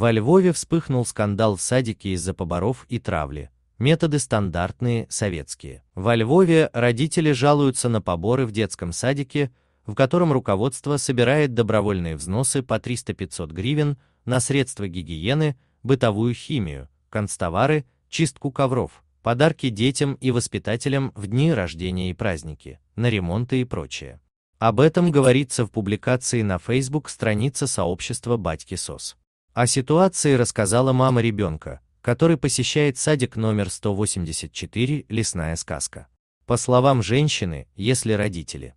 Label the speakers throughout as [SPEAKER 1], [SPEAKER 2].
[SPEAKER 1] Во Львове вспыхнул скандал в садике из-за поборов и травли. Методы стандартные, советские. Во Львове родители жалуются на поборы в детском садике, в котором руководство собирает добровольные взносы по 300-500 гривен на средства гигиены, бытовую химию, констовары, чистку ковров, подарки детям и воспитателям в дни рождения и праздники, на ремонты и прочее. Об этом говорится в публикации на Facebook страница сообщества «Батьки СОС». О ситуации рассказала мама ребенка, который посещает садик номер 184 «Лесная сказка». По словам женщины, если родители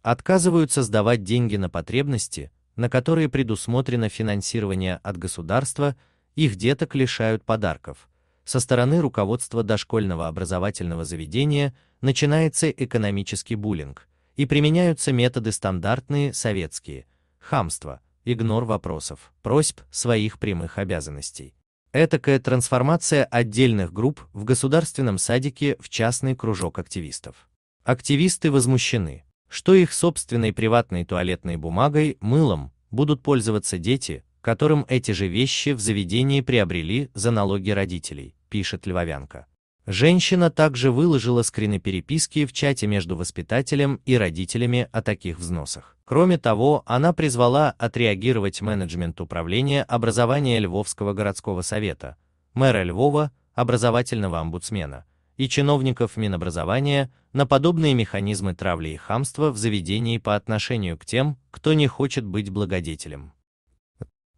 [SPEAKER 1] отказываются сдавать деньги на потребности, на которые предусмотрено финансирование от государства, их деток лишают подарков. Со стороны руководства дошкольного образовательного заведения начинается экономический буллинг, и применяются методы стандартные советские – хамство – игнор вопросов, просьб, своих прямых обязанностей. Этакая трансформация отдельных групп в государственном садике в частный кружок активистов. Активисты возмущены, что их собственной приватной туалетной бумагой, мылом, будут пользоваться дети, которым эти же вещи в заведении приобрели за налоги родителей, пишет Львовянка. Женщина также выложила скрины переписки в чате между воспитателем и родителями о таких взносах. Кроме того, она призвала отреагировать менеджмент управления образования Львовского городского совета, мэра Львова, образовательного омбудсмена и чиновников Минобразования на подобные механизмы травли и хамства в заведении по отношению к тем, кто не хочет быть благодетелем.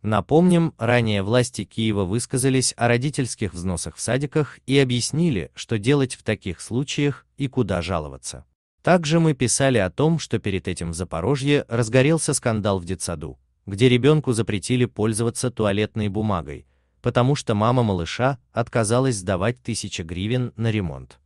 [SPEAKER 1] Напомним, ранее власти Киева высказались о родительских взносах в садиках и объяснили, что делать в таких случаях и куда жаловаться. Также мы писали о том, что перед этим в Запорожье разгорелся скандал в детсаду, где ребенку запретили пользоваться туалетной бумагой, потому что мама малыша отказалась сдавать тысячи гривен на ремонт.